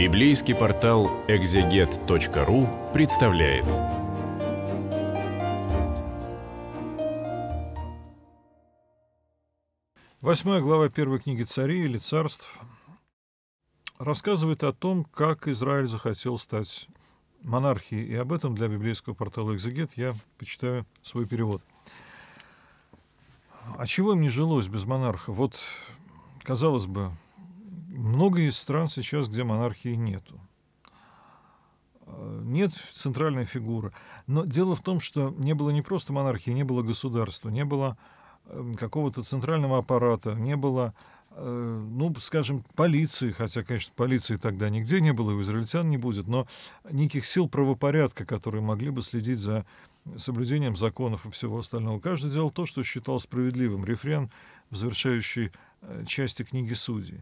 Библейский портал экзегет.ру представляет. Восьмая глава первой книги царей или царств рассказывает о том, как Израиль захотел стать монархией. И об этом для библейского портала «Экзегет» я почитаю свой перевод. А чего им не жилось без монарха? Вот, казалось бы, много из стран сейчас, где монархии нету. Э, нет центральной фигуры. Но дело в том, что не было не просто монархии, не было государства, не было эм, какого-то центрального аппарата, не было, э, ну, скажем, полиции, хотя, конечно, полиции тогда нигде не было, и у израильтян не будет, но никаких сил правопорядка, которые могли бы следить за соблюдением законов и всего остального. Каждый делал то, что считал справедливым. Рефрен в завершающей э, части книги «Судей».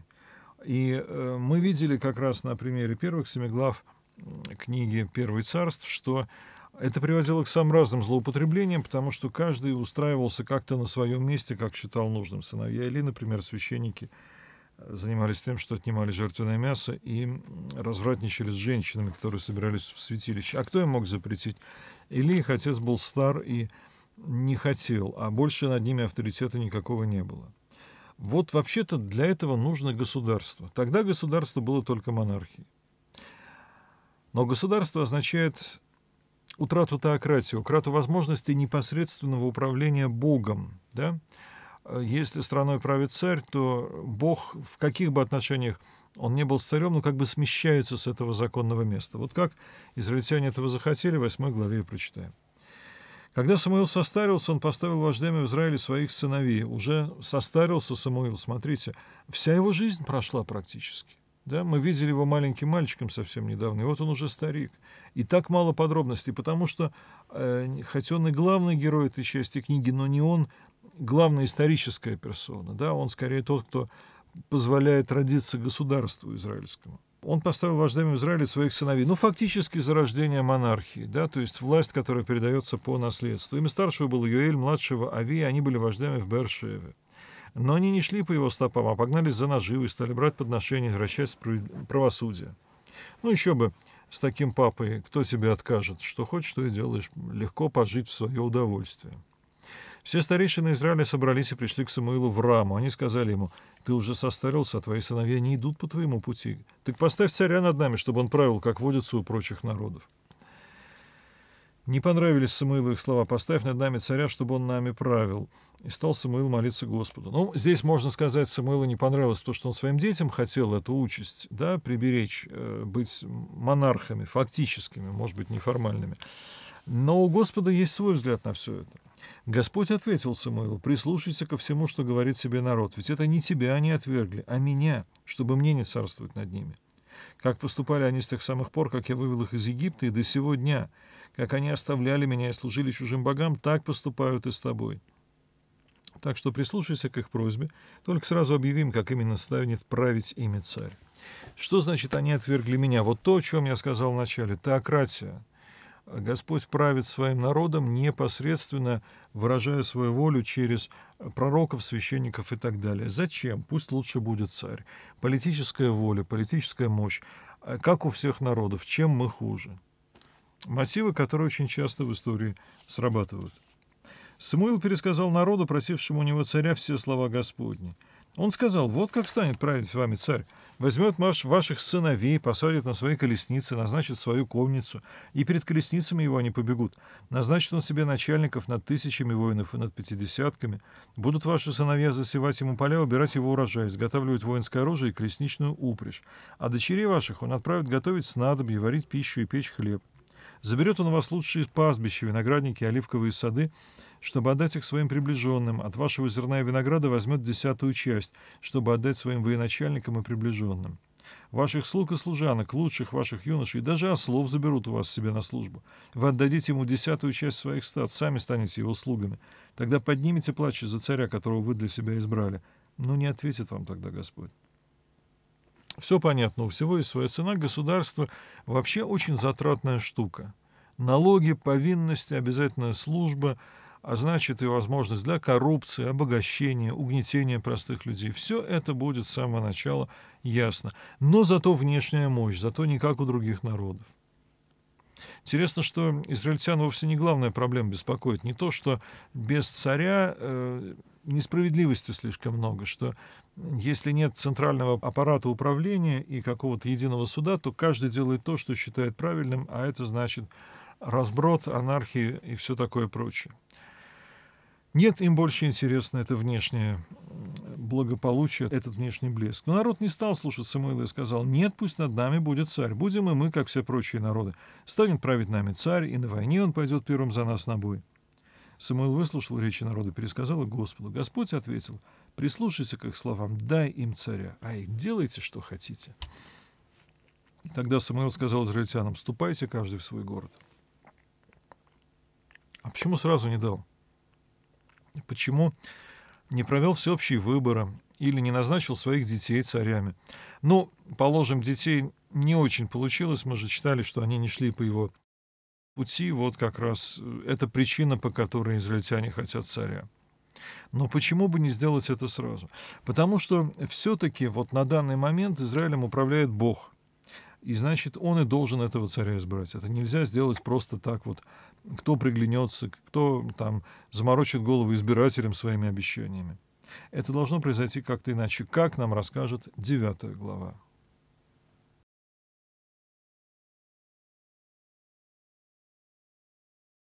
И э, мы видели как раз на примере первых семи глав книги «Первый царств», что это приводило к самым разным злоупотреблениям, потому что каждый устраивался как-то на своем месте, как считал нужным. Сыновья Или, например, священники э, занимались тем, что отнимали жертвенное мясо и развратничали с женщинами, которые собирались в святилище. А кто им мог запретить? Или их отец был стар и не хотел, а больше над ними авторитета никакого не было. Вот вообще-то для этого нужно государство. Тогда государство было только монархией. Но государство означает утрату теократии, утрату возможности непосредственного управления Богом. Да? Если страной правит царь, то Бог в каких бы отношениях он не был с царем, но ну, как бы смещается с этого законного места. Вот как израильтяне этого захотели, в 8 главе прочитаем. Когда Самуил состарился, он поставил вождями в Израиле своих сыновей. Уже состарился Самуил, смотрите, вся его жизнь прошла практически. Да, мы видели его маленьким мальчиком совсем недавно, и вот он уже старик. И так мало подробностей, потому что, э, хоть он и главный герой этой части книги, но не он главная историческая персона. Да? Он скорее тот, кто позволяет родиться государству израильскому он поставил вождями Израиля своих сыновей. Ну, фактически зарождение монархии, да, то есть власть, которая передается по наследству. Имя старшего был Юэль, младшего Ави, они были вождями в Бершеве. Но они не шли по его стопам, а погнались за наживой, стали брать подношения, вращать правосудие. Ну, еще бы, с таким папой кто тебе откажет? Что хочешь, что и делаешь. Легко пожить в свое удовольствие. Все старейшины Израиля собрались и пришли к Самуилу в раму. Они сказали ему, «Ты уже состарился, а твои сыновья не идут по твоему пути. Так поставь царя над нами, чтобы он правил, как водится у прочих народов». Не понравились Самуилу их слова «поставь над нами царя, чтобы он нами правил». И стал Самуил молиться Господу. Ну, здесь можно сказать, Самуилу не понравилось то, что он своим детям хотел эту участь, да, приберечь, э, быть монархами, фактическими, может быть, неформальными. Но у Господа есть свой взгляд на все это. Господь ответил Самуилу, прислушайся ко всему, что говорит себе народ, ведь это не тебя они отвергли, а меня, чтобы мне не царствовать над ними. Как поступали они с тех самых пор, как я вывел их из Египта и до сего дня, как они оставляли меня и служили чужим богам, так поступают и с тобой. Так что прислушайся к их просьбе, только сразу объявим, как именно станет править ими царь. Что значит они отвергли меня? Вот то, о чем я сказал вначале, теократия, Господь правит своим народом, непосредственно выражая свою волю через пророков, священников и так далее. Зачем? Пусть лучше будет царь. Политическая воля, политическая мощь. А как у всех народов, чем мы хуже? Мотивы, которые очень часто в истории срабатывают. Самуил пересказал народу, просившему у него царя, все слова Господни – он сказал, вот как станет править вами царь. Возьмет ваш, ваших сыновей, посадит на свои колесницы, назначит свою конницу, и перед колесницами его они побегут. Назначит он себе начальников над тысячами воинов и над пятидесятками. Будут ваши сыновья засевать ему поля, убирать его урожай, изготавливать воинское оружие и колесничную упряжь. А дочерей ваших он отправит готовить снадобье, варить пищу и печь хлеб. Заберет он у вас лучшие пастбища, виноградники, оливковые сады, чтобы отдать их своим приближенным. От вашего зерна и винограда возьмет десятую часть, чтобы отдать своим военачальникам и приближенным. Ваших слуг и служанок, лучших ваших юношей, даже ослов заберут у вас себе на службу. Вы отдадите ему десятую часть своих стад, сами станете его слугами. Тогда поднимите плач за царя, которого вы для себя избрали. Но не ответит вам тогда Господь. Все понятно, у всего есть своя цена. Государство вообще очень затратная штука. Налоги, повинности, обязательная служба — а значит и возможность для коррупции, обогащения, угнетения простых людей. Все это будет с самого начала ясно. Но зато внешняя мощь, зато не как у других народов. Интересно, что израильтян вовсе не главная проблема беспокоит. Не то, что без царя э, несправедливости слишком много, что если нет центрального аппарата управления и какого-то единого суда, то каждый делает то, что считает правильным, а это значит разброд, анархия и все такое прочее. Нет, им больше интересно это внешнее благополучие, этот внешний блеск. Но народ не стал слушать Самуила и сказал, нет, пусть над нами будет царь. Будем и мы, как все прочие народы. Станет править нами царь, и на войне он пойдет первым за нас на бой. Самуил выслушал речи народа, пересказал их Господу. Господь ответил, прислушайся к их словам, дай им царя, а и делайте, что хотите. И тогда Самуил сказал израильтянам, ступайте каждый в свой город. А почему сразу не дал? почему не провел всеобщие выборы или не назначил своих детей царями. Ну, положим, детей не очень получилось, мы же читали, что они не шли по его пути, вот как раз э, это причина, по которой израильтяне хотят царя. Но почему бы не сделать это сразу? Потому что все-таки вот на данный момент Израилем управляет Бог – и значит, он и должен этого царя избрать. Это нельзя сделать просто так вот. Кто приглянется, кто там заморочит голову избирателям своими обещаниями. Это должно произойти как-то иначе, как нам расскажет 9 глава.